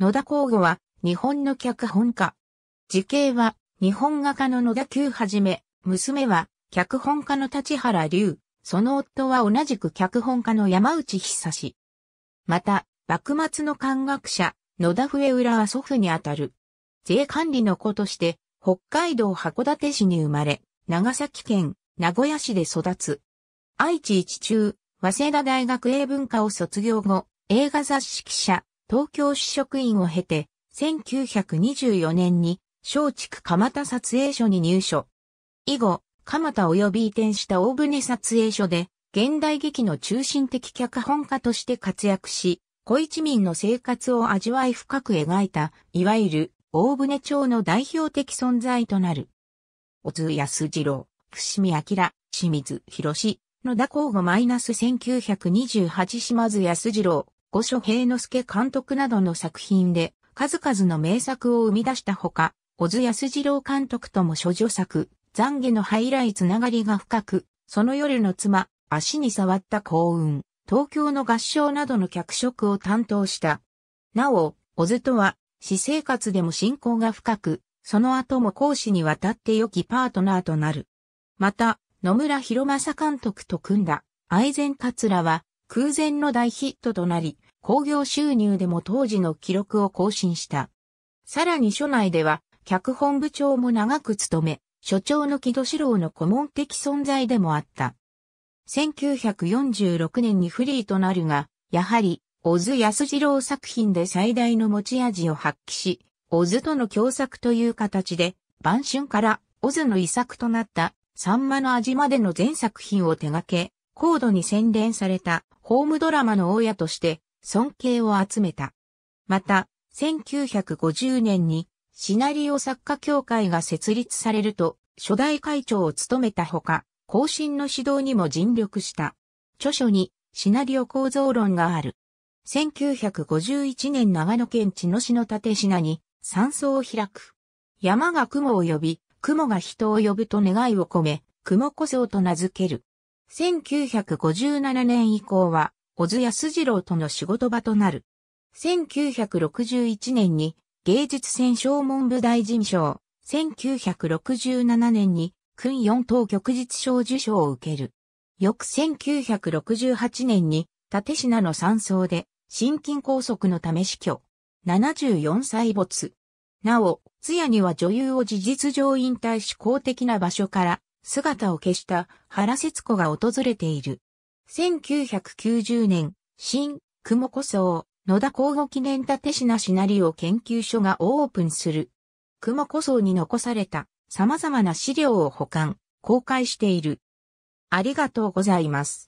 野田光吾は、日本の脚本家。時系は、日本画家の野田久はじめ、娘は、脚本家の立原龍、その夫は同じく脚本家の山内久志。また、幕末の漢学者、野田笛浦は祖父にあたる。税管理の子として、北海道函館市に生まれ、長崎県名古屋市で育つ。愛知一中、早稲田大学英文科を卒業後、映画雑誌記者、東京市職員を経て、1924年に松竹蒲田撮影所に入所。以後、蒲田及び移転した大船撮影所で、現代劇の中心的脚本家として活躍し、小一民の生活を味わい深く描いた、いわゆる大船町の代表的存在となる。小津安二郎、伏見明、清水博士、野田光吾マイナス1928島津安二郎、五所平之助監督などの作品で数々の名作を生み出したほか、小津安二郎監督とも諸女作、懺悔のハイライつながりが深く、その夜の妻、足に触った幸運、東京の合唱などの脚色を担当した。なお、小津とは、私生活でも信仰が深く、その後も講師にわたって良きパートナーとなる。また、野村博正監督と組んだ、愛禅桂は、空前の大ヒットとなり、興行収入でも当時の記録を更新した。さらに署内では、脚本部長も長く務め、所長の木戸志郎の顧問的存在でもあった。1946年にフリーとなるが、やはり、小津安二郎作品で最大の持ち味を発揮し、小津との共作という形で、晩春から小津の遺作となった、サンマの味までの全作品を手掛け、高度に洗練されたホームドラマの親として尊敬を集めた。また、1950年にシナリオ作家協会が設立されると、初代会長を務めたほか、後進の指導にも尽力した。著書にシナリオ構造論がある。1951年長野県茅野市の縦品に山荘を開く。山が雲を呼び、雲が人を呼ぶと願いを込め、雲小僧と名付ける。1957年以降は、小津安二郎との仕事場となる。1961年に芸術戦奨文部大臣賞、1967年に訓四等旭日賞受賞を受ける。翌1968年に立品の山荘で心筋梗塞のため死去。74歳没。なお、通夜には女優を事実上引退し公的な場所から姿を消した原節子が訪れている。1990年、新、雲古荘、野田交互記念立品シナリオ研究所がオープンする。雲古荘に残された様々な資料を保管、公開している。ありがとうございます。